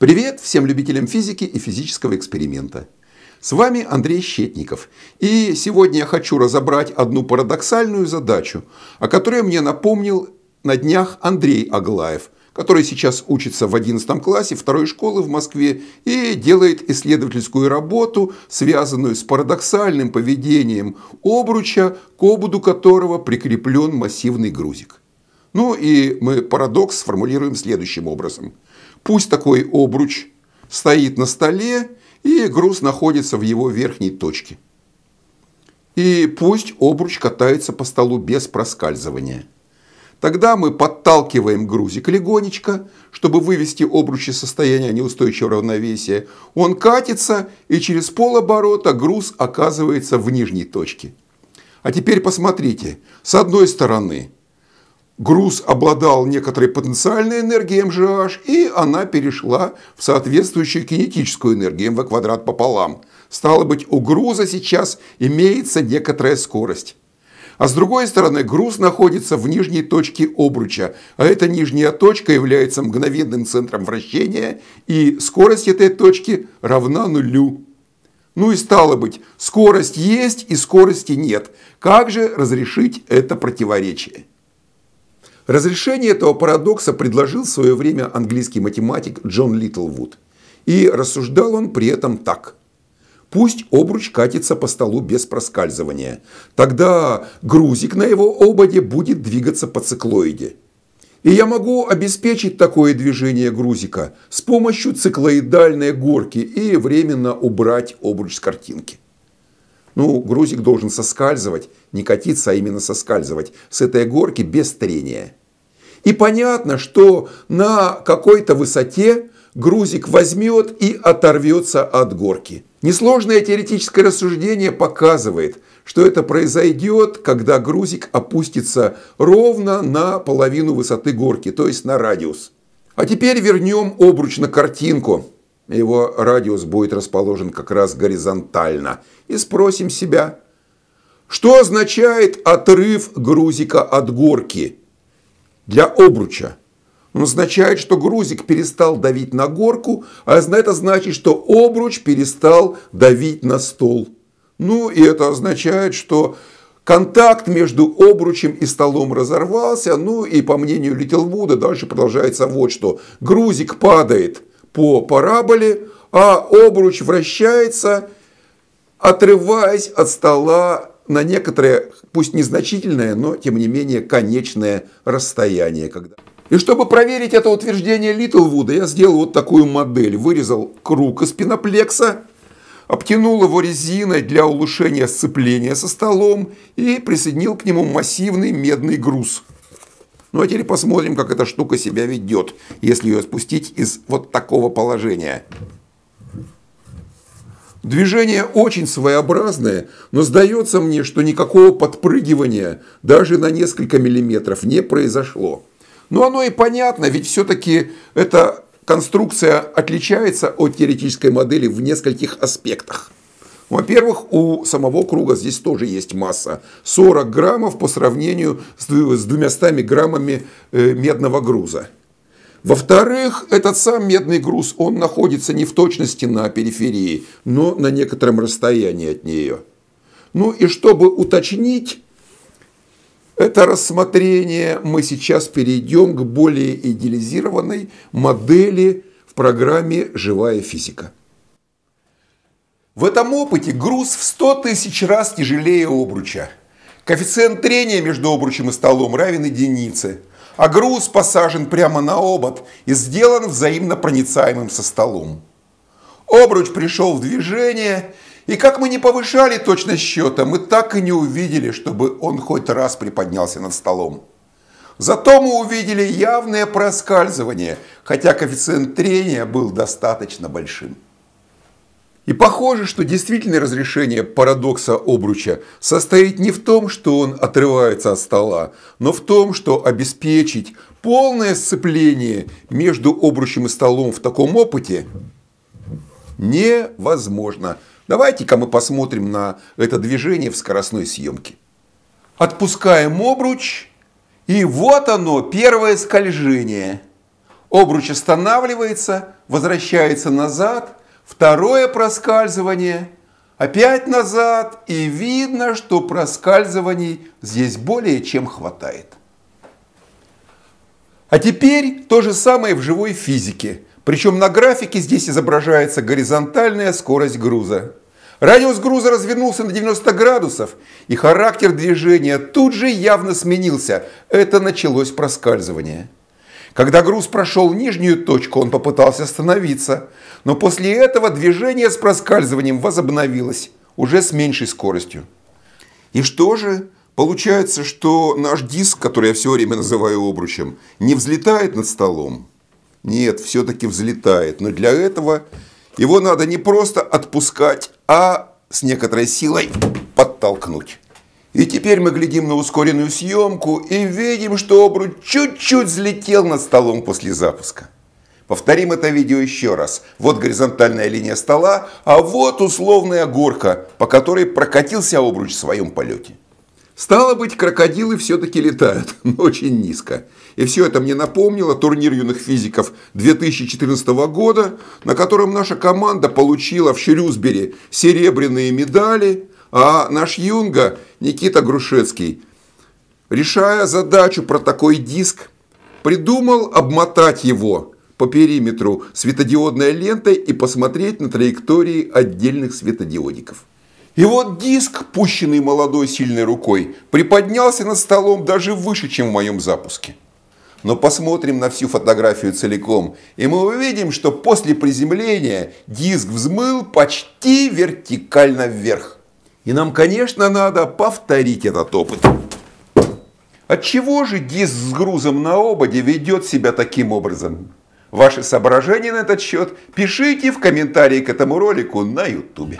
Привет всем любителям физики и физического эксперимента. С вами Андрей Щетников. И сегодня я хочу разобрать одну парадоксальную задачу, о которой мне напомнил на днях Андрей Аглаев, который сейчас учится в 11 классе второй школы в Москве и делает исследовательскую работу, связанную с парадоксальным поведением обруча, к ободу которого прикреплен массивный грузик. Ну и мы парадокс сформулируем следующим образом – Пусть такой обруч стоит на столе, и груз находится в его верхней точке. И пусть обруч катается по столу без проскальзывания. Тогда мы подталкиваем грузик легонечко, чтобы вывести обруч из состояния неустойчивого равновесия. Он катится, и через полоборота груз оказывается в нижней точке. А теперь посмотрите, с одной стороны груз обладал некоторой потенциальной энергией mgh, и она перешла в соответствующую кинетическую энергию МВ квадрат пополам. Стало быть, у груза сейчас имеется некоторая скорость. А с другой стороны, груз находится в нижней точке обруча, а эта нижняя точка является мгновенным центром вращения, и скорость этой точки равна нулю. Ну и стало быть, скорость есть и скорости нет. Как же разрешить это противоречие? Разрешение этого парадокса предложил в свое время английский математик Джон Литтлвуд, И рассуждал он при этом так. Пусть обруч катится по столу без проскальзывания. Тогда грузик на его ободе будет двигаться по циклоиде. И я могу обеспечить такое движение грузика с помощью циклоидальной горки и временно убрать обруч с картинки. Ну, грузик должен соскальзывать, не катиться, а именно соскальзывать с этой горки без трения. И понятно, что на какой-то высоте грузик возьмет и оторвется от горки. Несложное теоретическое рассуждение показывает, что это произойдет, когда грузик опустится ровно на половину высоты горки, то есть на радиус. А теперь вернем обруч на картинку. Его радиус будет расположен как раз горизонтально. И спросим себя, что означает отрыв грузика от горки – для обруча. Он означает, что грузик перестал давить на горку, а это значит, что обруч перестал давить на стол. Ну и это означает, что контакт между обручем и столом разорвался. Ну и по мнению Литлвуда дальше продолжается вот что. Грузик падает по параболе, а обруч вращается, отрываясь от стола на некоторое, пусть незначительное, но тем не менее конечное расстояние. Когда... И чтобы проверить это утверждение Литлвуда, я сделал вот такую модель. Вырезал круг из пеноплекса, обтянул его резиной для улучшения сцепления со столом и присоединил к нему массивный медный груз. Ну а теперь посмотрим, как эта штука себя ведет, если ее спустить из вот такого положения. Движение очень своеобразное, но сдается мне, что никакого подпрыгивания даже на несколько миллиметров не произошло. Но оно и понятно, ведь все-таки эта конструкция отличается от теоретической модели в нескольких аспектах. Во-первых, у самого круга здесь тоже есть масса. 40 граммов по сравнению с 200 граммами э, медного груза. Во-вторых, этот сам медный груз, он находится не в точности на периферии, но на некотором расстоянии от нее. Ну и чтобы уточнить это рассмотрение, мы сейчас перейдем к более идеализированной модели в программе «Живая физика». В этом опыте груз в 100 тысяч раз тяжелее обруча. Коэффициент трения между обручем и столом равен единице – а груз посажен прямо на обод и сделан взаимно проницаемым со столом. Обруч пришел в движение, и как мы не повышали точно счета, мы так и не увидели, чтобы он хоть раз приподнялся над столом. Зато мы увидели явное проскальзывание, хотя коэффициент трения был достаточно большим. И похоже, что действительное разрешение парадокса обруча состоит не в том, что он отрывается от стола, но в том, что обеспечить полное сцепление между обручем и столом в таком опыте невозможно. Давайте-ка мы посмотрим на это движение в скоростной съемке. Отпускаем обруч, и вот оно, первое скольжение. Обруч останавливается, возвращается назад – Второе проскальзывание. Опять назад. И видно, что проскальзываний здесь более чем хватает. А теперь то же самое в живой физике. Причем на графике здесь изображается горизонтальная скорость груза. Радиус груза развернулся на 90 градусов, и характер движения тут же явно сменился. Это началось проскальзывание. Когда груз прошел нижнюю точку, он попытался остановиться, но после этого движение с проскальзыванием возобновилось, уже с меньшей скоростью. И что же? Получается, что наш диск, который я все время называю обручем, не взлетает над столом? Нет, все-таки взлетает, но для этого его надо не просто отпускать, а с некоторой силой подтолкнуть. И теперь мы глядим на ускоренную съемку и видим, что обруч чуть-чуть взлетел над столом после запуска. Повторим это видео еще раз. Вот горизонтальная линия стола, а вот условная горка, по которой прокатился обруч в своем полете. Стало быть, крокодилы все-таки летают, но очень низко. И все это мне напомнило турнир юных физиков 2014 года, на котором наша команда получила в Шрюсбери серебряные медали – а наш юнга Никита Грушецкий, решая задачу про такой диск, придумал обмотать его по периметру светодиодной лентой и посмотреть на траектории отдельных светодиодиков. И вот диск, пущенный молодой сильной рукой, приподнялся над столом даже выше, чем в моем запуске. Но посмотрим на всю фотографию целиком, и мы увидим, что после приземления диск взмыл почти вертикально вверх. И нам, конечно, надо повторить этот опыт. Отчего же гис с грузом на ободе ведет себя таким образом? Ваши соображения на этот счет пишите в комментарии к этому ролику на YouTube.